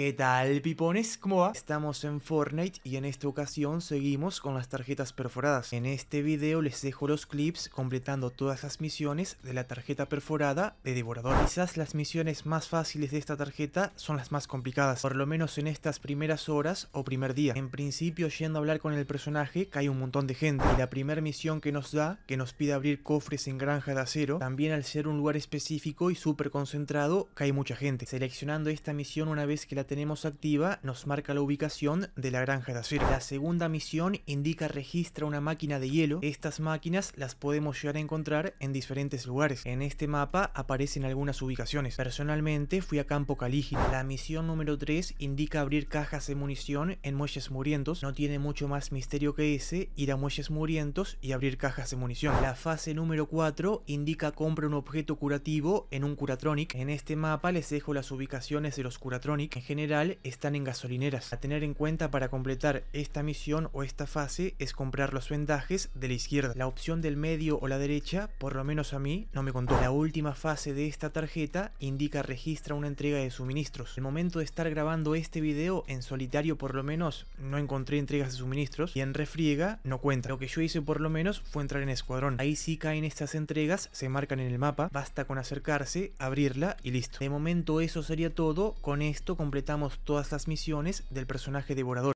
¿Qué tal, pipones? ¿Cómo va? Estamos en Fortnite y en esta ocasión seguimos con las tarjetas perforadas. En este video les dejo los clips completando todas las misiones de la tarjeta perforada de Devorador. Quizás las misiones más fáciles de esta tarjeta son las más complicadas, por lo menos en estas primeras horas o primer día. En principio, yendo a hablar con el personaje, cae un montón de gente. Y la primera misión que nos da, que nos pide abrir cofres en granja de acero, también al ser un lugar específico y súper concentrado, cae mucha gente. Seleccionando esta misión una vez que la tenemos activa nos marca la ubicación de la granja de acero. La segunda misión indica registra una máquina de hielo. Estas máquinas las podemos llegar a encontrar en diferentes lugares. En este mapa aparecen algunas ubicaciones. Personalmente fui a Campo calígida La misión número 3 indica abrir cajas de munición en muelles murientos. No tiene mucho más misterio que ese, ir a muelles murientos y abrir cajas de munición. La fase número 4 indica compra un objeto curativo en un Curatronic. En este mapa les dejo las ubicaciones de los Curatronic. En general están en gasolineras. A tener en cuenta para completar esta misión o esta fase es comprar los vendajes de la izquierda. La opción del medio o la derecha, por lo menos a mí, no me contó. La última fase de esta tarjeta indica registra una entrega de suministros. el momento de estar grabando este vídeo en solitario por lo menos, no encontré entregas de suministros y en refriega no cuenta. Lo que yo hice por lo menos fue entrar en escuadrón. Ahí sí caen estas entregas, se marcan en el mapa, basta con acercarse, abrirla y listo. De momento eso sería todo, con esto completamos completamos todas las misiones del personaje devorador.